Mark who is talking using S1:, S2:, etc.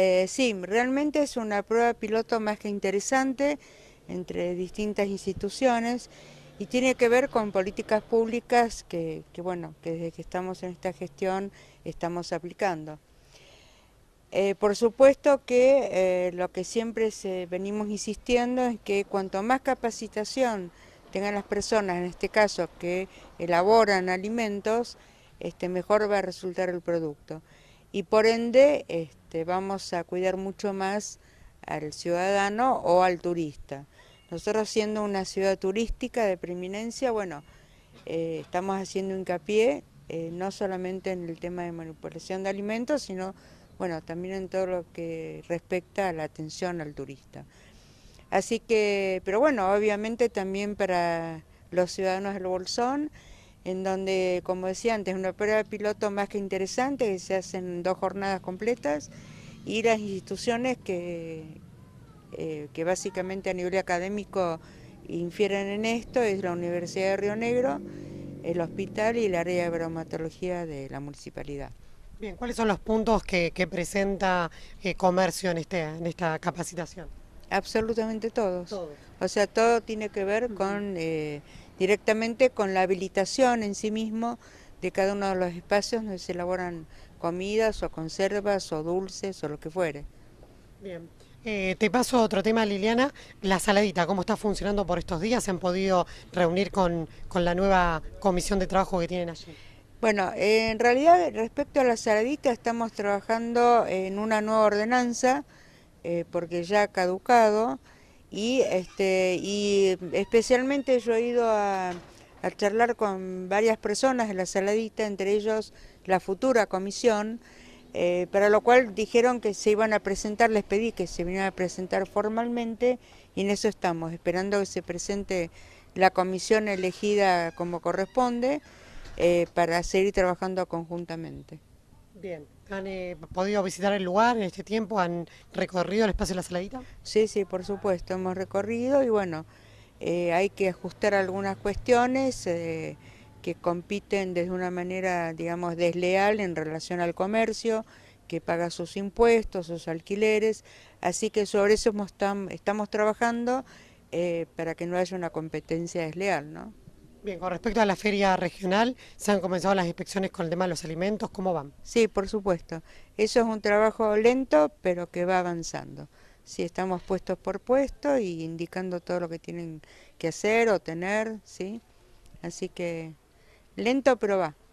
S1: Eh, sí, realmente es una prueba piloto más que interesante entre distintas instituciones y tiene que ver con políticas públicas que, bueno, desde que estamos en esta gestión estamos aplicando. Eh, por supuesto que eh, lo que siempre se, venimos insistiendo es que cuanto más capacitación tengan las personas, en este caso que elaboran alimentos, este, mejor va a resultar el producto. Y por ende, este, vamos a cuidar mucho más al ciudadano o al turista. Nosotros siendo una ciudad turística de preeminencia, bueno, eh, estamos haciendo hincapié eh, no solamente en el tema de manipulación de alimentos, sino bueno, también en todo lo que respecta a la atención al turista. Así que, pero bueno, obviamente también para los ciudadanos del Bolsón, en donde, como decía antes, una prueba de piloto más que interesante, que se hacen dos jornadas completas, y las instituciones que, eh, que básicamente a nivel académico infieren en esto, es la Universidad de Río Negro, el hospital y el área de bromatología de la municipalidad.
S2: Bien, ¿cuáles son los puntos que, presenta
S1: eh, Comercio este, en esta capacitación? Absolutamente todos. O sea, todo tiene que ver con eh, directamente con la habilitación en sí mismo de cada uno de los espacios donde se elaboran comidas o conservas o dulces o lo que fuere.
S2: Bien. Eh, te paso otro tema, Liliana. La saladita, ¿cómo está funcionando por estos días? ¿Se han podido reunir con, con la nueva comisión de trabajo que tienen allí?
S1: Bueno, en realidad respecto a la saladita estamos trabajando en una nueva ordenanza eh, porque ya ha caducado, y, este, especialmente yo he ido a, charlar con varias personas de la saladita, entre ellos la futura comisión, eh, para lo cual dijeron que se iban a presentar, les pedí que se vinieran a presentar formalmente y en eso estamos, esperando que se presente la comisión elegida como corresponde eh, para seguir trabajando conjuntamente.
S2: Bien, ¿han eh, podido visitar el lugar en
S1: este tiempo? ¿Han recorrido el espacio de la saladita? Sí, sí, por supuesto, hemos recorrido y bueno, eh, hay que ajustar algunas cuestiones eh, que compiten desde una manera, digamos, desleal en relación al comercio, que paga sus impuestos, sus alquileres, así que sobre eso estamos, estamos trabajando para que no haya una competencia desleal, ¿no? Bien, con respecto a la feria regional, ¿se han comenzado las inspecciones con el tema de los alimentos? ¿Cómo van? Sí, por supuesto. Eso es un trabajo lento, pero que va avanzando. Sí, estamos puestos por puesto y indicando todo lo que tienen que hacer o tener, ¿sí? Así que lento, pero va.